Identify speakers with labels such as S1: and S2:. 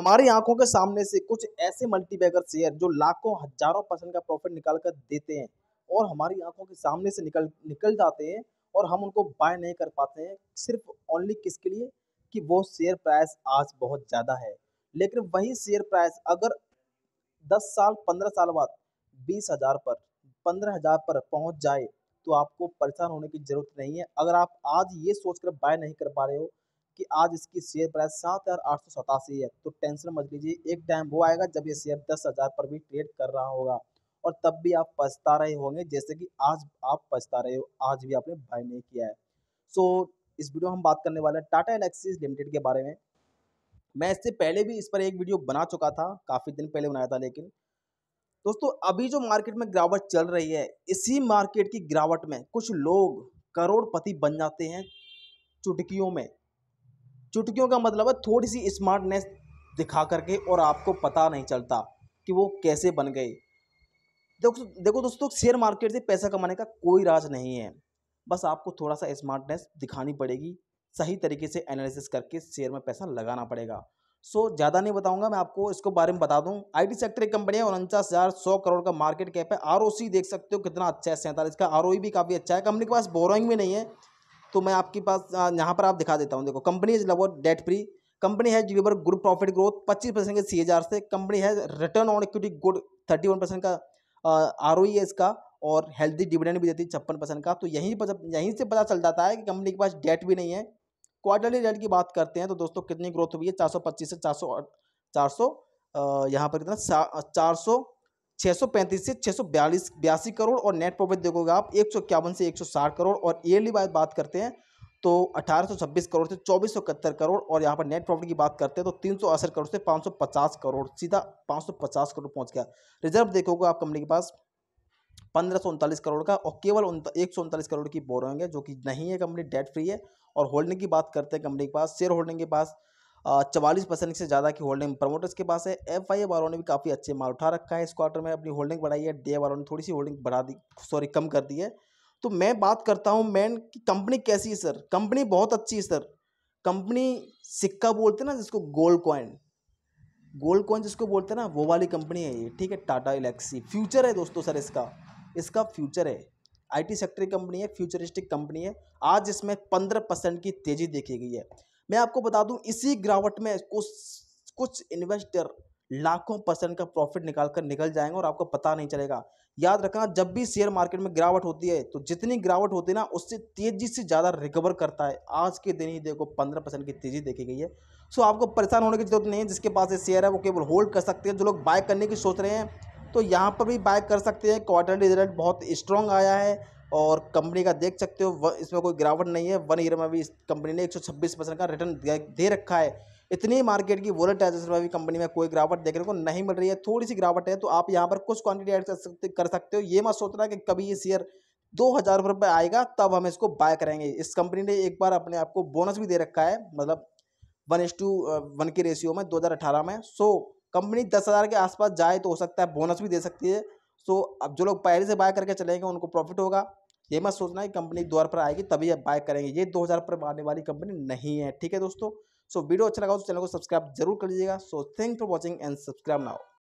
S1: हमारी आंखों के सामने से कुछ ऐसे मल्टीबैगर शेयर जो लाखों हजारों परसेंट का प्रॉफिट निकाल कर देते हैं और हमारी आंखों के सामने से निकल निकल जाते हैं और हम उनको बाय नहीं कर पाते हैं सिर्फ ओनली किसके लिए कि वो शेयर प्राइस आज बहुत ज़्यादा है लेकिन वही शेयर प्राइस अगर दस साल पंद्रह साल बाद बीस हज़ार पर पंद्रह हज़ार पर पहुंच जाए तो आपको परेशान होने की ज़रूरत नहीं है अगर आप आज ये सोचकर बाय नहीं कर पा रहे हो कि आज इसकी शेयर प्राइस सात हज़ार आठ सौ सतासी है तो टेंशन मत लीजिए एक टाइम वो आएगा जब ये शेयर दस हज़ार पर भी ट्रेड कर रहा होगा और तब भी आप पछता रहे होंगे जैसे कि आज आप पछता रहे हो आज भी आपने बाय नहीं किया है सो so, इस वीडियो हम बात करने वाले हैं टाटा एंड लिमिटेड के बारे में मैं इससे पहले भी इस पर एक वीडियो बना चुका था काफ़ी दिन पहले बनाया था लेकिन दोस्तों अभी जो मार्केट में गिरावट चल रही है इसी मार्केट की गिरावट में कुछ लोग करोड़पति बन जाते हैं चुटकियों में चुटकियों का मतलब है थोड़ी सी स्मार्टनेस दिखा करके और आपको पता नहीं चलता कि वो कैसे बन गए देखो देखो दोस्तों शेयर मार्केट से पैसा कमाने का कोई राज नहीं है बस आपको थोड़ा सा स्मार्टनेस दिखानी पड़ेगी सही तरीके से एनालिसिस करके शेयर में पैसा लगाना पड़ेगा सो so, ज़्यादा नहीं बताऊंगा मैं आपको इसके बारे में बता दूं आईटी सेक्टर एक कंपनी है उनचास हज़ार सौ करोड़ का मार्केट कैप है आर देख सकते हो कितना अच्छा है सैंतालीस का आर e भी काफ़ी अच्छा है कंपनी के पास बोरोइंग भी नहीं है तो मैं आपके पास यहाँ पर आप दिखा देता हूँ देखो company is lower debt free company है जीवर गुड प्रॉफिट ग्रोथ 25 परसेंट के सी से कंपनी है return on equity good 31 percent का आर e है इसका और हेल्दी डिविडेंड भी देती है छप्पन परसेंट का तो यहीं पर यहीं से पता चल जाता है कि कंपनी के पास डेट भी नहीं है क्वार्टरली रेट की बात करते हैं तो दोस्तों कितनी ग्रोथ हुई है पच्चीस से चार सौ चार सौ यहाँ पर कितना चार सौ 635 से छः सौ बयासी करोड़ और नेट प्रॉफिट देखोगे आप एक से एक करोड़ और ईयरली बात बात करते हैं तो अठारह करोड़ से चौबीस करोड़ और यहाँ पर नेट प्रॉफिट की बात करते हैं तो तीन करोड़ से 550 करोड़ सीधा 550 करोड़ पहुँच गया रिजर्व देखोगे आप कंपनी के पास पंद्रह करोड़ का और केवल एक करोड़ की बोरोइंग है जो कि नहीं है कंपनी डेट फ्री है और होल्डिंग की बात करते हैं कंपनी के पास शेयर होल्डिंग के पास चवालीस परसेंट से ज़्यादा की होल्डिंग प्रमोटर्स के पास है एफ आई वालों ने भी काफ़ी अच्छे माल उठा रखा है इस क्वार्टर में अपनी होल्डिंग बढ़ाई है डी वालों ने थोड़ी सी होल्डिंग बढ़ा दी सॉरी कम कर दी है तो मैं बात करता हूँ मैन की कंपनी कैसी है सर कंपनी बहुत अच्छी है सर कंपनी सिक्का बोलते ना जिसको गोल्ड कॉइन गोल्ड कॉइन जिसको बोलते हैं ना वो वाली कंपनी है ये ठीक है टाटा इलेक्सी फ्यूचर है दोस्तों सर इसका इसका फ्यूचर है आईटी सेक्टर की कंपनी है फ्यूचरिस्टिक कंपनी है आज इसमें पंद्रह परसेंट की तेज़ी देखी गई है मैं आपको बता दूं इसी गिरावट में कुछ कुछ इन्वेस्टर लाखों परसेंट का प्रॉफिट निकाल कर निकल जाएंगे और आपको पता नहीं चलेगा याद रखना जब भी शेयर मार्केट में गिरावट होती है तो जितनी गिरावट होती है ना उससे तेज़ी से ज़्यादा रिकवर करता है आज के दिन ही देखो पंद्रह परसेंट की तेज़ी देखी गई है सो आपको परेशान होने की जरूरत नहीं है जिसके पास ये शेयर है वो केवल होल्ड कर सकते हैं जो लोग बाय करने की सोच रहे हैं तो यहाँ पर भी बाय कर सकते हैं क्वार्टरली रिजल्ट बहुत स्ट्रॉन्ग आया है और कंपनी का देख सकते हो इसमें कोई गिरावट नहीं है वन ईयर में भी इस कंपनी ने 126 परसेंट का रिटर्न दे रखा है इतनी मार्केट की वोलेटाइजेशन में भी कंपनी में कोई गिरावट देखने को नहीं मिल रही है थोड़ी सी गिरावट है तो आप यहाँ पर कुछ क्वांटिटी ऐड कर सकते कर सकते हो ये मत सोचना कि कभी ये शेयर दो हज़ार रुपये आएगा तब हम इसको बाय करेंगे इस कंपनी ने एक बार अपने आप को बोनस भी दे रखा है मतलब वन एस टू वन के रेशियो में दो हज़ार अठारह में सो कंपनी दस हज़ार के आसपास जाए तो हो सकता है बोनस भी दे सकती है सो अब जो लोग पहले से बाय करके चलेंगे उनको प्रॉफिट होगा ये मत सोचना कि कंपनी दो पर आएगी तभी आप बाय करेंगे ये दो हज़ार पर आने वाली कंपनी नहीं है ठीक है दोस्तों सो वीडियो अच्छा लगा तो चैनल को सब्सक्राइब जरूर कर लीजिएगा so thank for watching and subscribe now